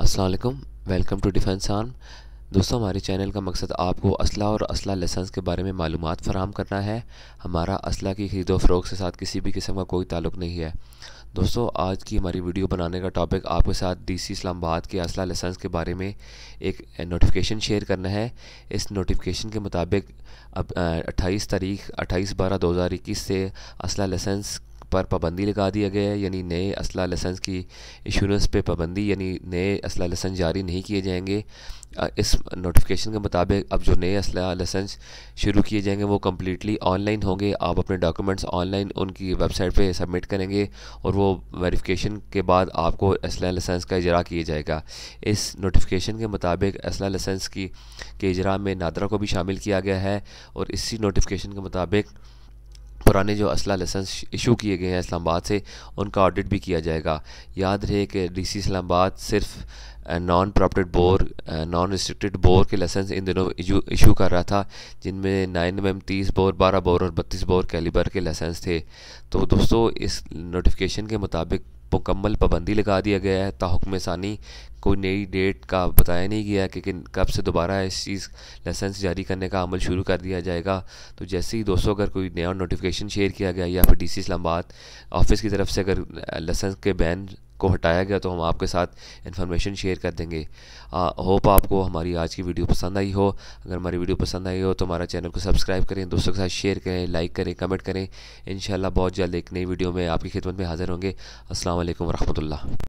Aslam welcome to defence arm दोस्तों हमारे channel का मकसद आपको असला और असला लेसन्स के बारे में मालूम फ़राम करना है हमारा असला की खरीदो फरोख के साथ किसी भी किस्म का कोई ताल्लुक नहीं है दोस्तों आज की हमारी वीडियो बनाने का टॉपिक आपके साथ डीसी इस्लामाबाद के असला लसेंस के बारे में एक नोटिफिकेशन शेयर करना है इस नोटिफिकेशन के मुताबिक अब अट्ठाईस तारीख अट्ठाईस बारह दो हज़ार इक्कीस से असला लेसन्स पर पाबंदी लगा दिया गया है यानी नए असला लाइसेंस की इशूरेंस पे पाबंदी यानी नए असला लाइसेंस जारी नहीं किए जाएंगे इस नोटिफिकेशन के मुताबिक अब जो नए असला लाइसेंस शुरू किए जाएंगे वो कम्प्लीटली ऑनलाइन होंगे आप अपने डॉक्यूमेंट्स ऑनलाइन उनकी वेबसाइट पे सबमिट करेंगे और वो वेरिफिकेशन के बाद आपको असला लाइसेंस का इजरा किया जाएगा इस नोटिफिकेशन के मुताबिक असला लाइसेंस की के इजरा में नादरा को भी शामिल किया गया है और इसी नोटिफिकेशन के मुताबिक पुराने जो असला लाइसेंस इशू किए गए हैं इस्लामाबाद से उनका ऑडिट भी किया जाएगा याद रहे कि डी सी इस्लामाबाद सिर्फ non prohibited bore non restricted bore के लाइसेंस इन दिनों इशू कर रहा था जिनमें नाइन एम एम तीस बोर बारह बोर और बत्तीस बोर कैलिबर के लाइसेंस थे तो दोस्तों इस नोटिफिकेशन के मुताबिक मुकम्मल पाबंदी लगा दिया गया है ताहकम सानी कोई नई डेट का बताया नहीं गया कि, कि कब से दोबारा इस चीज़ लाइसेंस जारी करने का अमल शुरू कर दिया जाएगा तो जैसे ही दोस्तों अगर कोई नया नोटिफिकेशन शेयर किया गया या फिर डी सी इस्लामाबाद ऑफिस की तरफ से अगर लाइसेंस के बैन को हटाया गया तो हम आपके साथ इन्फॉर्मेशन शेयर कर देंगे होप आपको हमारी आज की वीडियो पसंद आई हो अगर हमारी वीडियो पसंद आई हो तो हमारा चैनल को सब्सक्राइब करें दोस्तों के साथ शेयर करें लाइक करें कमेंट करें इन बहुत जल्द एक नई वीडियो में आपकी खिदमत में हाज़िर होंगे असल वरहमल